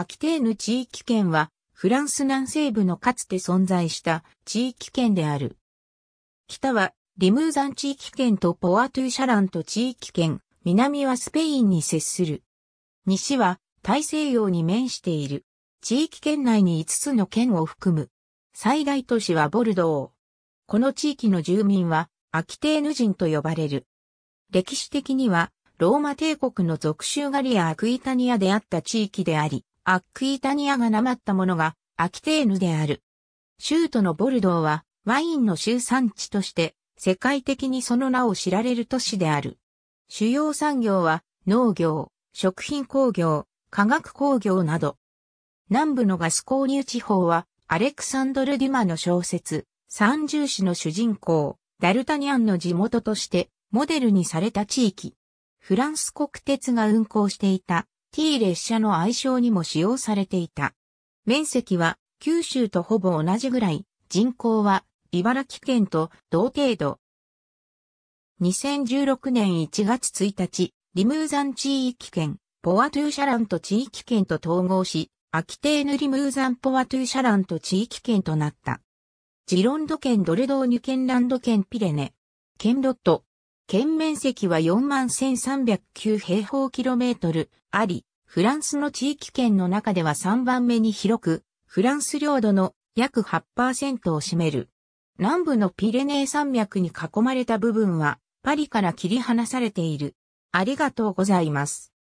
アキテーヌ地域圏は、フランス南西部のかつて存在した地域圏である。北はリムーザン地域圏とポアトゥシャランと地域圏、南はスペインに接する。西は大西洋に面している。地域圏内に5つの県を含む。最大都市はボルドー。この地域の住民はアキテーヌ人と呼ばれる。歴史的にはローマ帝国の属州ガリア・アクイタニアであった地域であり、アックイタニアがなまったものがアキテーヌである。州都のボルドーはワインの集産地として世界的にその名を知られる都市である。主要産業は農業、食品工業、化学工業など。南部のガス購入地方はアレクサンドル・デュマの小説、三重市の主人公、ダルタニアンの地元としてモデルにされた地域。フランス国鉄が運行していた T 列車の愛称にも使用されていた。面積は九州とほぼ同じぐらい、人口は茨城県と同程度。2016年1月1日、リムーザン地域圏、ポワトゥーシャラント地域圏と統合し、アキテーヌリムーザンポワトゥーシャラント地域圏となった。ジロンド県ドレドーニュ県ランド県ピレネ、県ロット、県面積は41,309平方キロメートルあり、フランスの地域圏の中では3番目に広く、フランス領土の約8%を占める。南部のピレネー山脈に囲まれた部分は、パリから切り離されている。ありがとうございます。